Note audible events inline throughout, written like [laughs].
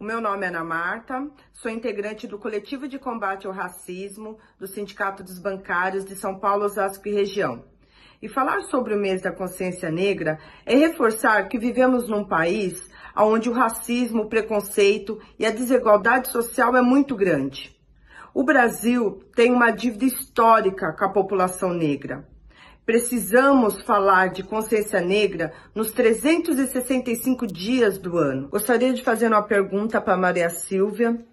O meu nome é Ana Marta, sou integrante do Coletivo de Combate ao Racismo do Sindicato dos Bancários de São Paulo, Osasco e Região. E falar sobre o mês da consciência negra é reforçar que vivemos num país onde o racismo, o preconceito e a desigualdade social é muito grande. O Brasil tem uma dívida histórica com a população negra. Precisamos falar de consciência negra nos 365 dias do ano. Gostaria de fazer uma pergunta para Maria Silvia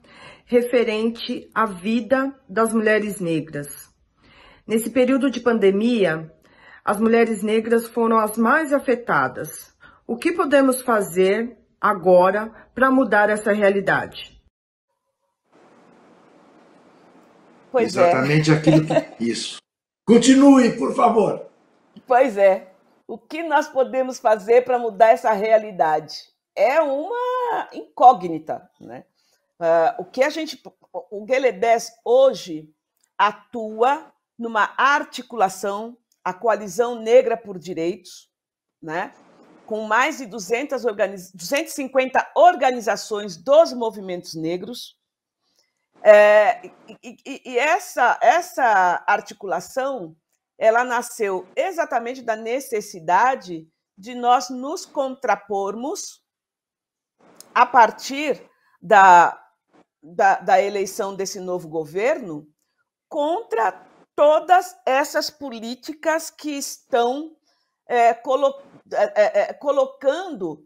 referente à vida das mulheres negras. Nesse período de pandemia, as mulheres negras foram as mais afetadas. O que podemos fazer agora para mudar essa realidade? Pois é. Exatamente é. aquilo que [laughs] isso. Continue, por favor. Pois é. O que nós podemos fazer para mudar essa realidade? É uma incógnita. Né? Uh, o que a gente. O Gueledés hoje atua numa articulação, a Coalizão Negra por Direitos, né? com mais de 200 organiz... 250 organizações dos movimentos negros, é, e, e, e essa, essa articulação ela nasceu exatamente da necessidade de nós nos contrapormos a partir da, da, da, eleição desse novo governo contra todas essas políticas que estão é, colo é, é, é colocando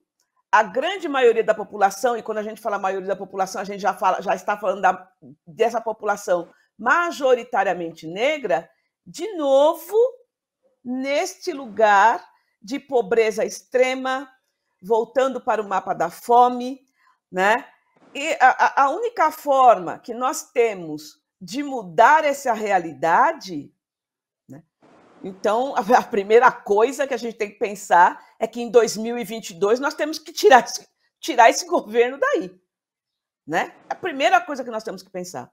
a grande maioria da população, e quando a gente fala maioria da população, a gente já, fala, já está falando da, dessa população majoritariamente negra, de novo neste lugar de pobreza extrema, voltando para o mapa da fome, né? E a, a única forma que nós temos de mudar essa realidade então, [laughs] a primeira coisa que a gente tem que pensar é que em 2022 nós temos que tirar esse, tirar esse governo daí. Né? A primeira coisa que nós temos que pensar.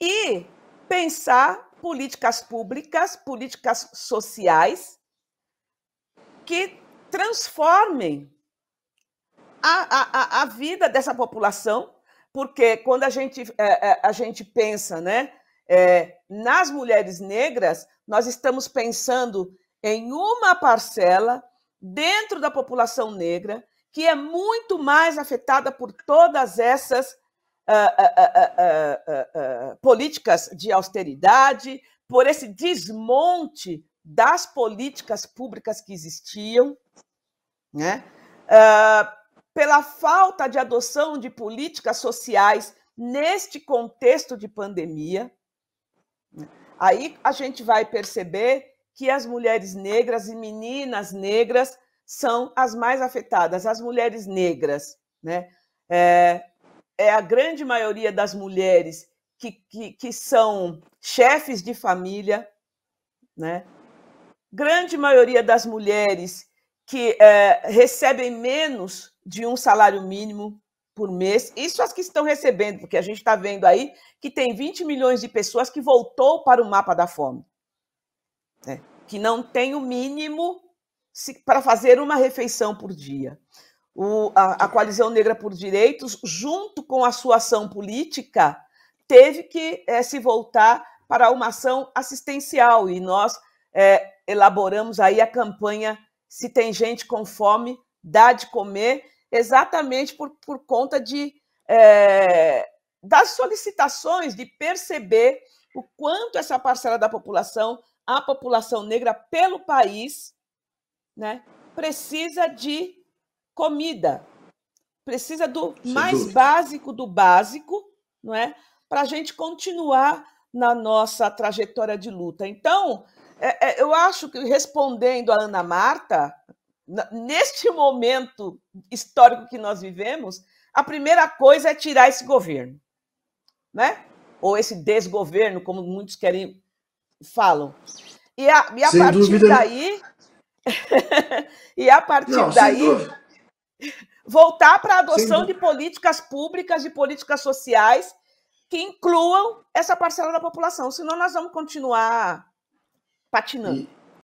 E pensar políticas públicas, políticas sociais que transformem a, a, a vida dessa população, porque quando a gente, a, é, é, a gente pensa, né? é, nas mulheres negras, nós estamos pensando em uma parcela dentro da população negra que é muito mais afetada por todas essas uh, uh, uh, políticas de austeridade, por esse desmonte das políticas públicas que existiam, né? Ah, pela falta de adoção de políticas sociais neste contexto de pandemia. Aí a gente vai perceber que as mulheres negras e meninas negras são as mais afetadas, as mulheres negras. Né? É, é a grande maioria das mulheres que, que, que são chefes de família, né? grande maioria das mulheres que é, recebem menos de um salário mínimo, por mês. Isso as que estão recebendo, porque a gente está vendo aí que tem 20 milhões de pessoas que voltou para o mapa da fome, né? que não tem o mínimo para fazer uma refeição por dia. O, a, a Coalizão Negra por Direitos, junto com a sua ação política, teve que é, se voltar para uma ação assistencial e nós é, elaboramos aí a campanha Se Tem Gente com Fome, Dá de Comer exatamente por, por conta de, é, das solicitações de perceber o quanto essa parcela da população, a população negra pelo país, né, precisa de comida, precisa do mais básico do básico, não é, para a gente continuar na nossa trajetória de luta. Então, é, é, eu acho que respondendo a Ana Marta, neste momento histórico que nós vivemos, a primeira coisa é tirar esse governo, né? Ou esse desgoverno, como muitos querem falam. E a, e a partir dúvida. daí, [laughs] e a partir Não, daí, voltar para a adoção de políticas públicas, de políticas sociais que incluam essa parcela da população. Senão nós vamos continuar patinando. E...